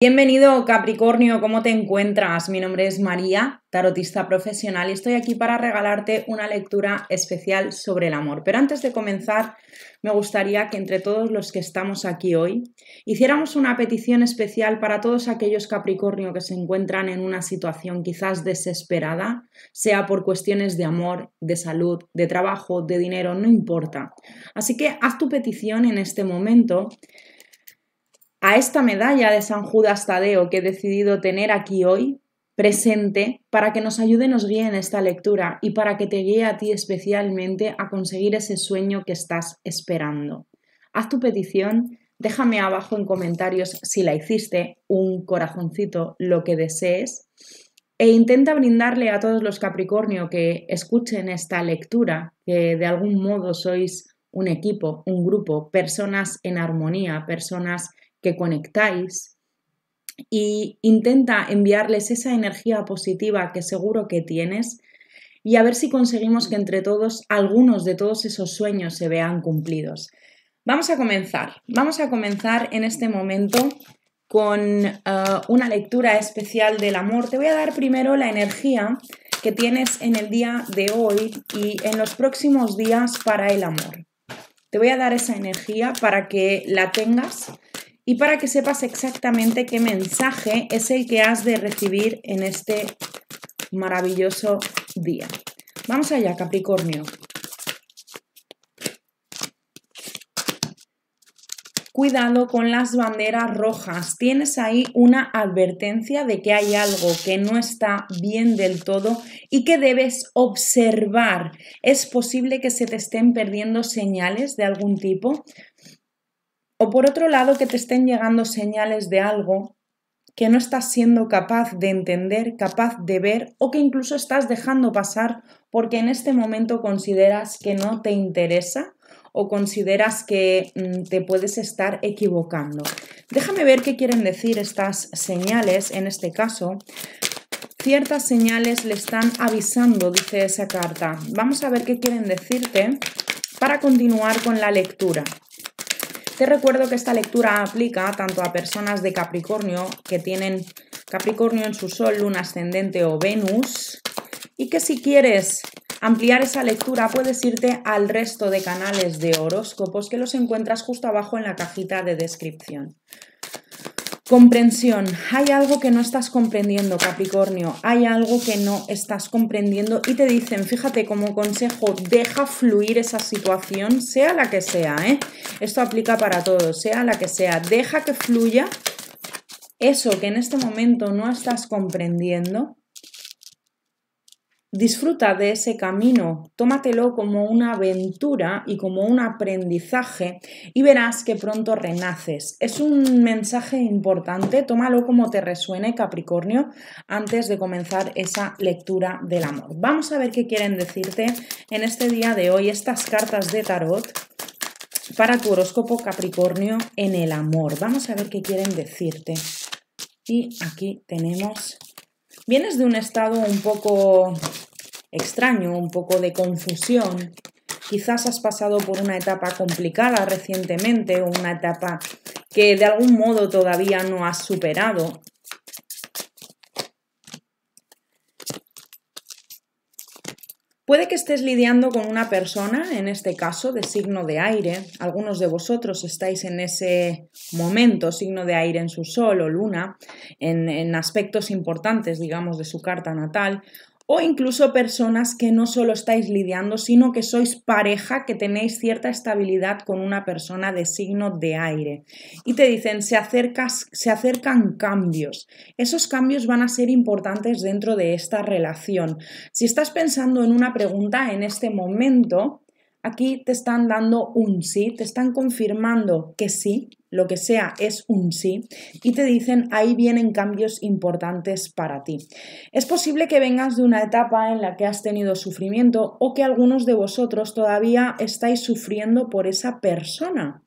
Bienvenido Capricornio, ¿cómo te encuentras? Mi nombre es María, tarotista profesional, y estoy aquí para regalarte una lectura especial sobre el amor. Pero antes de comenzar, me gustaría que entre todos los que estamos aquí hoy hiciéramos una petición especial para todos aquellos Capricornio que se encuentran en una situación quizás desesperada, sea por cuestiones de amor, de salud, de trabajo, de dinero, no importa. Así que haz tu petición en este momento a esta medalla de San Judas Tadeo que he decidido tener aquí hoy presente para que nos ayude nos guíe en esta lectura y para que te guíe a ti especialmente a conseguir ese sueño que estás esperando. Haz tu petición, déjame abajo en comentarios si la hiciste, un corazoncito, lo que desees, e intenta brindarle a todos los Capricornio que escuchen esta lectura, que de algún modo sois un equipo, un grupo, personas en armonía, personas que conectáis y intenta enviarles esa energía positiva que seguro que tienes y a ver si conseguimos que entre todos algunos de todos esos sueños se vean cumplidos. Vamos a comenzar. Vamos a comenzar en este momento con eh, una lectura especial del amor. Te voy a dar primero la energía que tienes en el día de hoy y en los próximos días para el amor. Te voy a dar esa energía para que la tengas y para que sepas exactamente qué mensaje es el que has de recibir en este maravilloso día. Vamos allá, Capricornio. cuidado con las banderas rojas. Tienes ahí una advertencia de que hay algo que no está bien del todo y que debes observar. Es posible que se te estén perdiendo señales de algún tipo. O por otro lado, que te estén llegando señales de algo que no estás siendo capaz de entender, capaz de ver o que incluso estás dejando pasar porque en este momento consideras que no te interesa o consideras que mm, te puedes estar equivocando. Déjame ver qué quieren decir estas señales, en este caso. Ciertas señales le están avisando, dice esa carta. Vamos a ver qué quieren decirte para continuar con la lectura. Te este recuerdo que esta lectura aplica tanto a personas de Capricornio que tienen Capricornio en su Sol, Luna ascendente o Venus, y que si quieres ampliar esa lectura puedes irte al resto de canales de horóscopos que los encuentras justo abajo en la cajita de descripción. Comprensión. Hay algo que no estás comprendiendo, Capricornio. Hay algo que no estás comprendiendo y te dicen, fíjate como consejo, deja fluir esa situación, sea la que sea. ¿eh? Esto aplica para todo, sea la que sea. Deja que fluya eso que en este momento no estás comprendiendo Disfruta de ese camino, tómatelo como una aventura y como un aprendizaje y verás que pronto renaces. Es un mensaje importante, tómalo como te resuene Capricornio antes de comenzar esa lectura del amor. Vamos a ver qué quieren decirte en este día de hoy estas cartas de tarot para tu horóscopo Capricornio en el amor. Vamos a ver qué quieren decirte. Y aquí tenemos Vienes de un estado un poco extraño, un poco de confusión. Quizás has pasado por una etapa complicada recientemente, una etapa que de algún modo todavía no has superado Puede que estés lidiando con una persona, en este caso de signo de aire. Algunos de vosotros estáis en ese momento, signo de aire en su sol o luna, en, aspectos importantes, digamos, de su carta natal o incluso personas que no solo estáis lidiando, sino que sois pareja, que tenéis cierta estabilidad con una persona de signo de aire. Y te dicen, se, se acercan cambios. Esos cambios van a ser importantes dentro de esta relación. Si estás pensando en una pregunta en este momento, aquí te están dando un sí, te están confirmando que sí, lo que sea es un sí y te dicen ahí vienen cambios importantes para ti. Es posible que vengas de una etapa en la que has tenido sufrimiento o que algunos de vosotros todavía estáis sufriendo por esa persona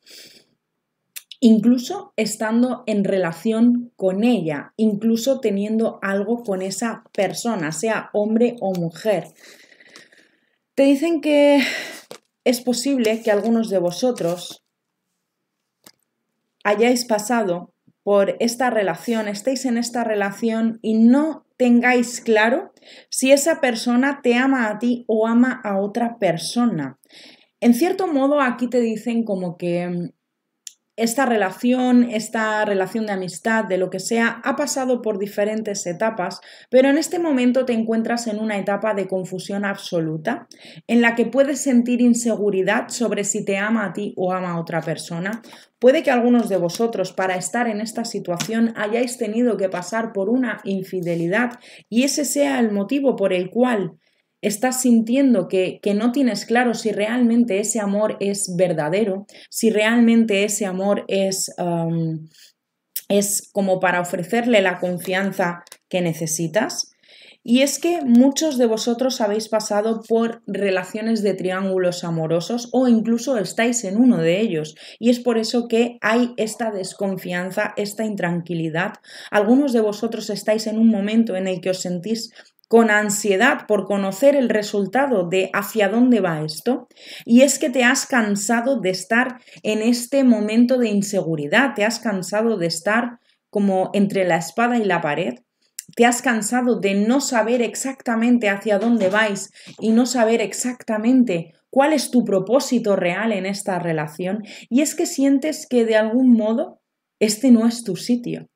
incluso estando en relación con ella, incluso teniendo algo con esa persona, sea hombre o mujer. Te dicen que es posible que algunos de vosotros hayáis pasado por esta relación, estéis en esta relación y no tengáis claro si esa persona te ama a ti o ama a otra persona. En cierto modo aquí te dicen como que mm, esta relación, esta relación de amistad, de lo que sea, ha pasado por diferentes etapas, pero en este momento te encuentras en una etapa de confusión absoluta, en la que puedes sentir inseguridad sobre si te ama a ti o ama a otra persona. Puede que algunos de vosotros, para estar en esta situación, hayáis tenido que pasar por una infidelidad y ese sea el motivo por el cual estás sintiendo que, que no tienes claro si realmente ese amor es verdadero, si realmente ese amor es, um, es como para ofrecerle la confianza que necesitas. Y es que muchos de vosotros habéis pasado por relaciones de triángulos amorosos o incluso estáis en uno de ellos. Y es por eso que hay esta desconfianza, esta intranquilidad. Algunos de vosotros estáis en un momento en el que os sentís con ansiedad por conocer el resultado de hacia dónde va esto, y es que te has cansado de estar en este momento de inseguridad, te has cansado de estar como entre la espada y la pared, te has cansado de no saber exactamente hacia dónde vais y no saber exactamente cuál es tu propósito real en esta relación, y es que sientes que de algún modo este no es tu sitio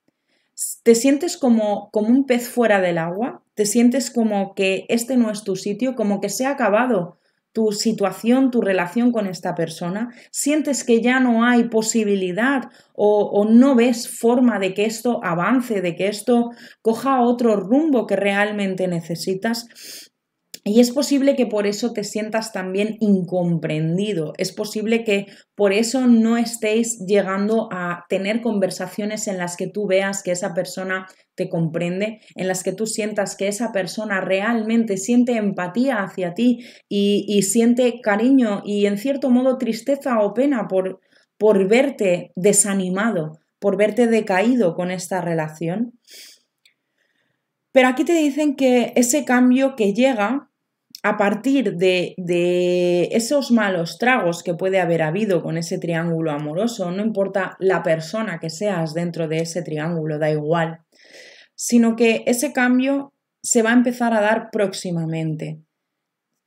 te sientes como, como un pez fuera del agua, te sientes como que este no es tu sitio, como que se ha acabado tu situación, tu relación con esta persona, sientes que ya no hay posibilidad o, o, no ves forma de que esto avance, de que esto coja otro rumbo que realmente necesitas, y es posible que por eso te sientas también incomprendido, es posible que por eso no estéis llegando a tener conversaciones en las que tú veas que esa persona te comprende, en las que tú sientas que esa persona realmente siente empatía hacia ti y, siente cariño y en cierto modo tristeza o pena por, por verte desanimado, por verte decaído con esta relación. Pero aquí te dicen que ese cambio que llega a partir de, esos malos tragos que puede haber habido con ese triángulo amoroso, no importa la persona que seas dentro de ese triángulo, da igual, sino que ese cambio se va a empezar a dar próximamente.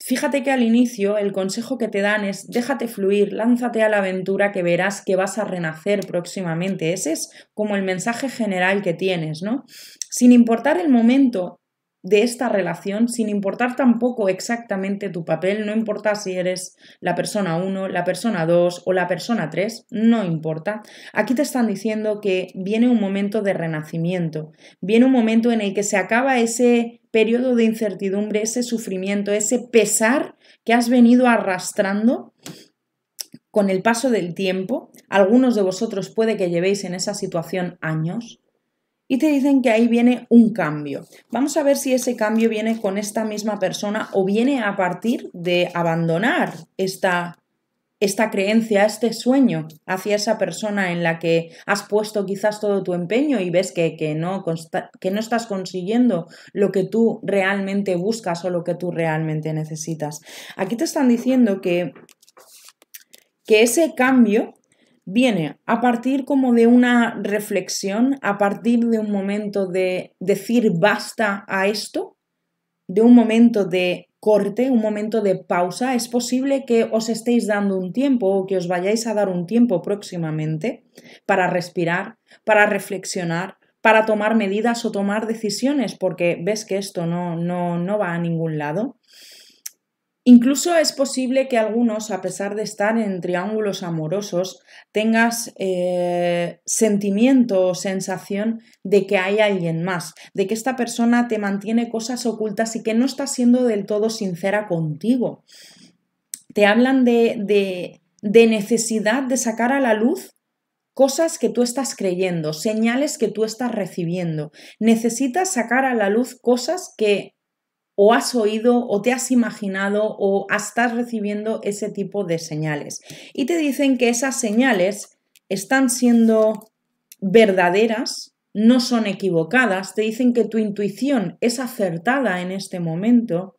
Fíjate que al inicio el consejo que te dan es déjate fluir, lánzate a la aventura que verás que vas a renacer próximamente. Ese es como el mensaje general que tienes, ¿no? Sin importar el momento de esta relación, sin importar tampoco exactamente tu papel, no importa si eres la persona 1, la persona 2 o la persona 3, no importa. Aquí te están diciendo que viene un momento de renacimiento, viene un momento en el que se acaba ese periodo de incertidumbre, ese sufrimiento, ese pesar que has venido arrastrando con el paso del tiempo. Algunos de vosotros puede que llevéis en esa situación años y te dicen que ahí viene un cambio. Vamos a ver si ese cambio viene con esta misma persona o viene a partir de abandonar esta, esta creencia, este sueño hacia esa persona en la que has puesto quizás todo tu empeño y ves que, no, que no estás consiguiendo lo que tú realmente buscas o lo que tú realmente necesitas. Aquí te están diciendo que, que ese cambio viene a partir como de una reflexión, a partir de un momento de decir basta a esto, de un momento de corte, un momento de pausa. Es posible que os estéis dando un tiempo o que os vayáis a dar un tiempo próximamente para respirar, para reflexionar, para tomar medidas o tomar decisiones porque ves que esto no, no, no va a ningún lado. Incluso es posible que algunos, a pesar de estar en triángulos amorosos, tengas eh, sentimiento o sensación de que hay alguien más, de que esta persona te mantiene cosas ocultas y que no está siendo del todo sincera contigo. Te hablan de, de, de necesidad de sacar a la luz cosas que tú estás creyendo, señales que tú estás recibiendo. Necesitas sacar a la luz cosas que o has oído o te has imaginado o estás recibiendo ese tipo de señales. Y te dicen que esas señales están siendo verdaderas, no son equivocadas, te dicen que tu intuición es acertada en este momento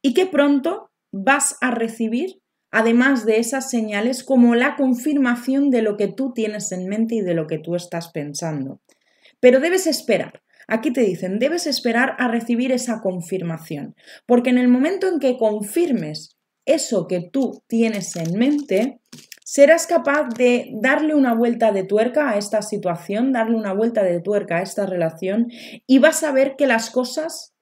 y que pronto vas a recibir, además de esas señales, como la confirmación de lo que tú tienes en mente y de lo que tú estás pensando. Pero debes esperar, Aquí te dicen, debes esperar a recibir esa confirmación, porque en el momento en que confirmes eso que tú tienes en mente, serás capaz de darle una vuelta de tuerca a esta situación, darle una vuelta de tuerca a esta relación y vas a ver que las cosas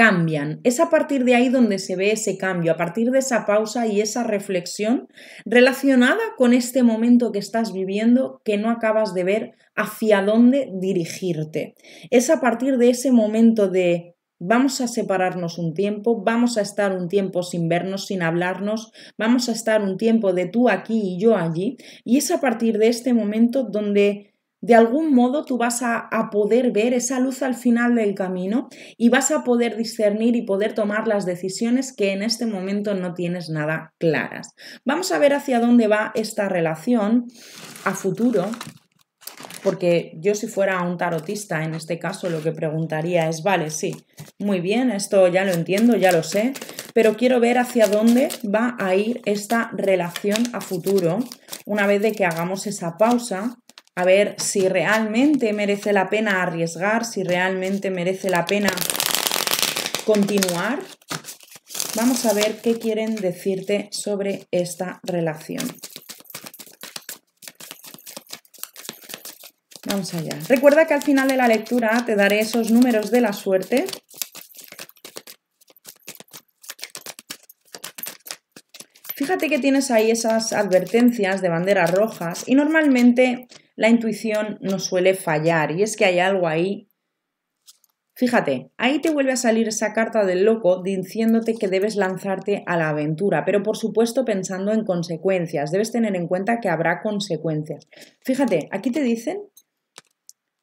cambian. Es a partir de ahí donde se ve ese cambio, a partir de esa pausa y esa reflexión relacionada con este momento que estás viviendo que no acabas de ver hacia dónde dirigirte. Es a partir de ese momento de vamos a separarnos un tiempo, vamos a estar un tiempo sin vernos, sin hablarnos, vamos a estar un tiempo de tú aquí y yo allí. Y es a partir de este momento donde de algún modo tú vas a, poder ver esa luz al final del camino y vas a poder discernir y poder tomar las decisiones que en este momento no tienes nada claras. Vamos a ver hacia dónde va esta relación a futuro, porque yo si fuera un tarotista en este caso lo que preguntaría es, vale, sí, muy bien, esto ya lo entiendo, ya lo sé, pero quiero ver hacia dónde va a ir esta relación a futuro una vez de que hagamos esa pausa a ver si realmente merece la pena arriesgar, si realmente merece la pena continuar. Vamos a ver qué quieren decirte sobre esta relación. Vamos allá. Recuerda que al final de la lectura te daré esos números de la suerte. Fíjate que tienes ahí esas advertencias de banderas rojas y normalmente la intuición no suele fallar y es que hay algo ahí. Fíjate, ahí te vuelve a salir esa carta del loco diciéndote que debes lanzarte a la aventura, pero por supuesto pensando en consecuencias, debes tener en cuenta que habrá consecuencias. Fíjate, aquí te dicen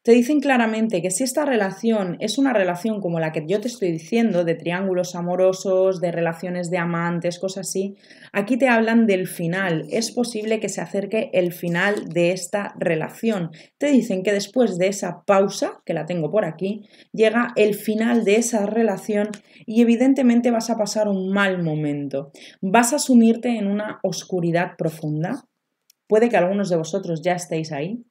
te dicen claramente que si esta relación es una relación como la que yo te estoy diciendo, de triángulos amorosos, de relaciones de amantes, cosas así, aquí te hablan del final. Es posible que se acerque el final de esta relación. Te dicen que después de esa pausa, que la tengo por aquí, llega el final de esa relación y evidentemente vas a pasar un mal momento. Vas a sumirte en una oscuridad profunda. Puede que algunos de vosotros ya estéis ahí,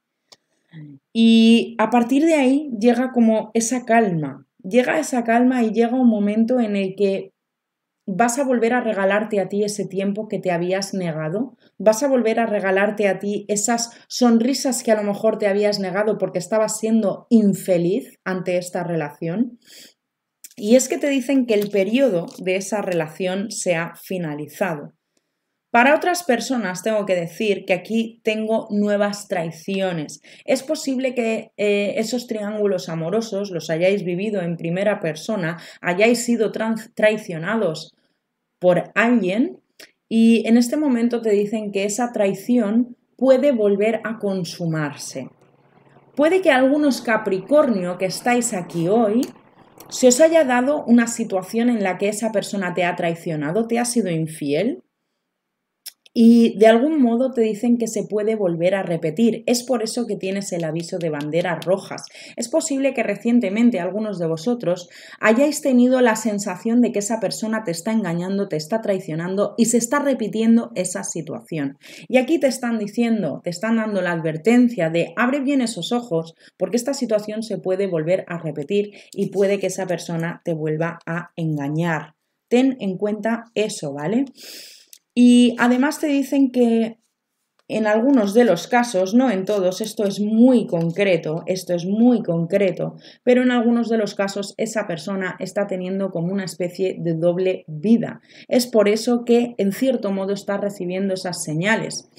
y a partir de ahí llega como esa calma, llega esa calma y llega un momento en el que vas a volver a regalarte a ti ese tiempo que te habías negado, vas a volver a regalarte a ti esas sonrisas que a lo mejor te habías negado porque estabas siendo infeliz ante esta relación. Y es que te dicen que el periodo de esa relación se ha finalizado. Para otras personas tengo que decir que aquí tengo nuevas traiciones. Es posible que eh, esos triángulos amorosos los hayáis vivido en primera persona, hayáis sido traicionados por alguien y en este momento te dicen que esa traición puede volver a consumarse. Puede que algunos Capricornio que estáis aquí hoy se os haya dado una situación en la que esa persona te ha traicionado, te ha sido infiel y de algún modo te dicen que se puede volver a repetir. Es por eso que tienes el aviso de banderas rojas. Es posible que recientemente algunos de vosotros hayáis tenido la sensación de que esa persona te está engañando, te está traicionando y se está repitiendo esa situación. Y aquí te están diciendo, te están dando la advertencia de abre bien esos ojos porque esta situación se puede volver a repetir y puede que esa persona te vuelva a engañar. Ten en cuenta eso, ¿vale? Y además te dicen que en algunos de los casos, no en todos, esto es muy concreto, esto es muy concreto, pero en algunos de los casos esa persona está teniendo como una especie de doble vida. Es por eso que en cierto modo está recibiendo esas señales.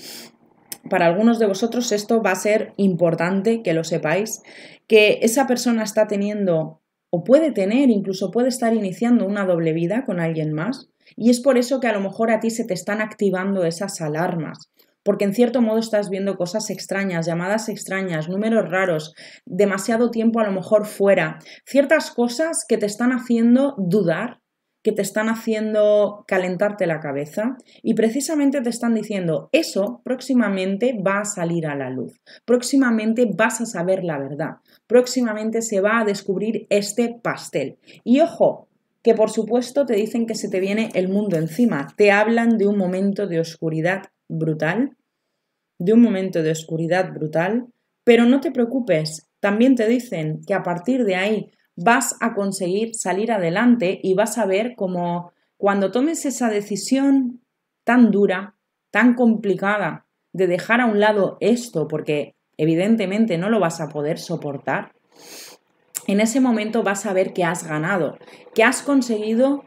Para algunos de vosotros esto va a ser importante que lo sepáis, que esa persona está teniendo o puede tener, incluso puede estar iniciando una doble vida con alguien más, y es por eso que a lo mejor a ti se te están activando esas alarmas, porque en cierto modo estás viendo cosas extrañas, llamadas extrañas, números raros, demasiado tiempo a lo mejor fuera, ciertas cosas que te están haciendo dudar, que te están haciendo calentarte la cabeza y precisamente te están diciendo, eso próximamente va a salir a la luz, próximamente vas a saber la verdad, próximamente se va a descubrir este pastel. Y ojo, que por supuesto te dicen que se te viene el mundo encima, te hablan de un momento de oscuridad brutal, de un momento de oscuridad brutal, pero no te preocupes, también te dicen que a partir de ahí vas a conseguir salir adelante y vas a ver cómo cuando tomes esa decisión tan dura, tan complicada, de dejar a un lado esto, porque evidentemente no lo vas a poder soportar, en ese momento vas a ver que has ganado, que has conseguido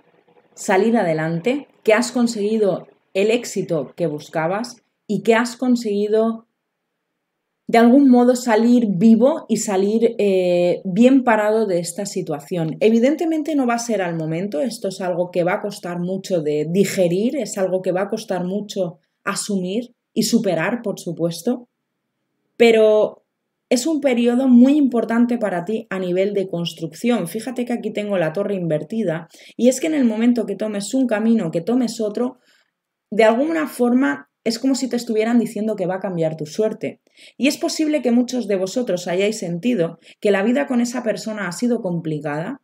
salir adelante, que has conseguido el éxito que buscabas y que has conseguido de algún modo salir vivo y salir eh, bien parado de esta situación. Evidentemente no va a ser al momento, esto es algo que va a costar mucho de digerir, es algo que va a costar mucho asumir y superar, por supuesto, pero es un periodo muy importante para ti a nivel de construcción. Fíjate que aquí tengo la torre invertida y es que en el momento que tomes un camino, que tomes otro, de alguna forma es como si te estuvieran diciendo que va a cambiar tu suerte. Y es posible que muchos de vosotros hayáis sentido que la vida con esa persona ha sido complicada,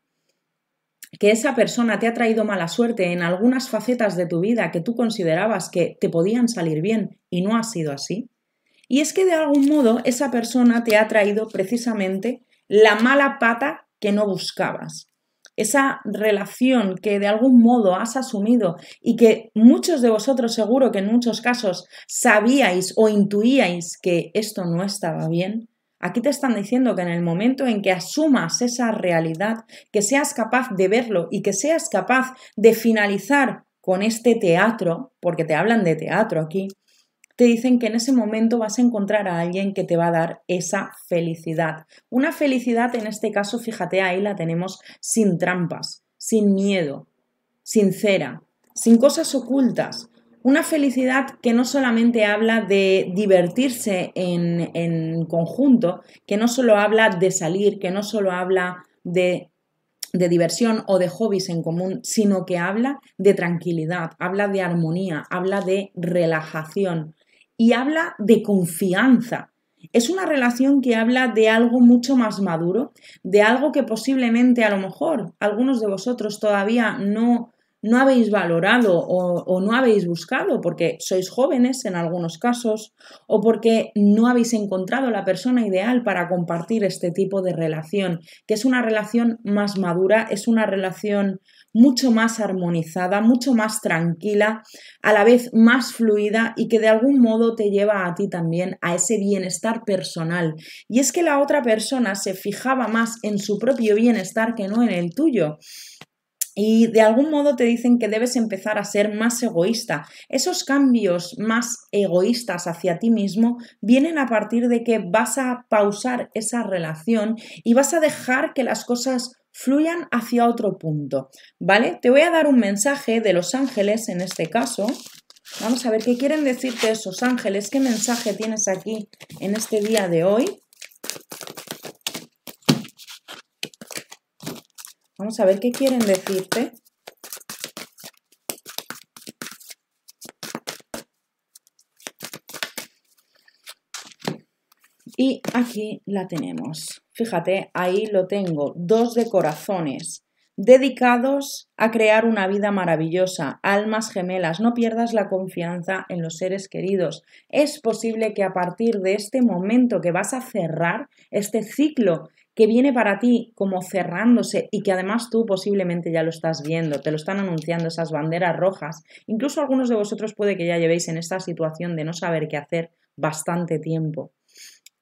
que esa persona te ha traído mala suerte en algunas facetas de tu vida que tú considerabas que te podían salir bien y no ha sido así. Y es que de algún modo esa persona te ha traído precisamente la mala pata que no buscabas. Esa relación que de algún modo has asumido y que muchos de vosotros seguro que en muchos casos sabíais o intuíais que esto no estaba bien, Aquí te están diciendo que en el momento en que asumas esa realidad, que seas capaz de verlo y que seas capaz de finalizar con este teatro, porque te hablan de teatro aquí, te dicen que en ese momento vas a encontrar a alguien que te va a dar esa felicidad. Una felicidad, en este caso, fíjate, ahí la tenemos sin trampas, sin miedo, sincera, sin cosas ocultas. Una felicidad que no solamente habla de divertirse en, conjunto, que no solo habla de salir, que no solo habla de diversión o de hobbies en común, sino que habla de tranquilidad, habla de armonía, habla de relajación, y habla de confianza. Es una relación que habla de algo mucho más maduro, de algo que posiblemente a lo mejor algunos de vosotros todavía no, no habéis valorado o, o, no habéis buscado porque sois jóvenes en algunos casos o porque no habéis encontrado la persona ideal para compartir este tipo de relación, que es una relación más madura, es una relación mucho más armonizada, mucho más tranquila, a la vez más fluida y que de algún modo te lleva a ti también a ese bienestar personal. Y es que la otra persona se fijaba más en su propio bienestar que no en el tuyo. Y de algún modo te dicen que debes empezar a ser más egoísta. Esos cambios más egoístas hacia ti mismo vienen a partir de que vas a pausar esa relación y vas a dejar que las cosas fluyan hacia otro punto, ¿vale? Te voy a dar un mensaje de los ángeles en este caso. Vamos a ver qué quieren decirte esos ángeles, qué mensaje tienes aquí en este día de hoy. Vamos a ver qué quieren decirte. Y aquí la tenemos. Fíjate, ahí lo tengo. Dos de corazones dedicados a crear una vida maravillosa. Almas gemelas, no pierdas la confianza en los seres queridos. Es posible que a partir de este momento que vas a cerrar este ciclo que viene para ti como cerrándose y que además tú posiblemente ya lo estás viendo, te lo están anunciando esas banderas rojas. Incluso algunos de vosotros puede que ya llevéis en esta situación de no saber qué hacer bastante tiempo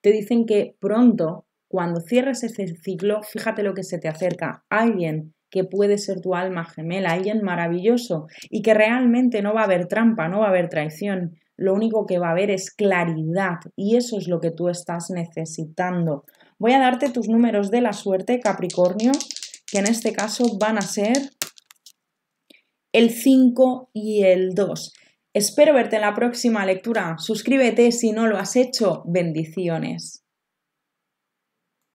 te dicen que pronto, cuando cierres ese ciclo, fíjate lo que se te acerca, alguien que puede ser tu alma gemela, alguien maravilloso y que realmente no va a haber trampa, no va a haber traición, lo único que va a haber es claridad y eso es lo que tú estás necesitando. Voy a darte tus números de la suerte, Capricornio, que en este caso van a ser el 5 y el 2. Espero verte en la próxima lectura. Suscríbete si no lo has hecho. Bendiciones.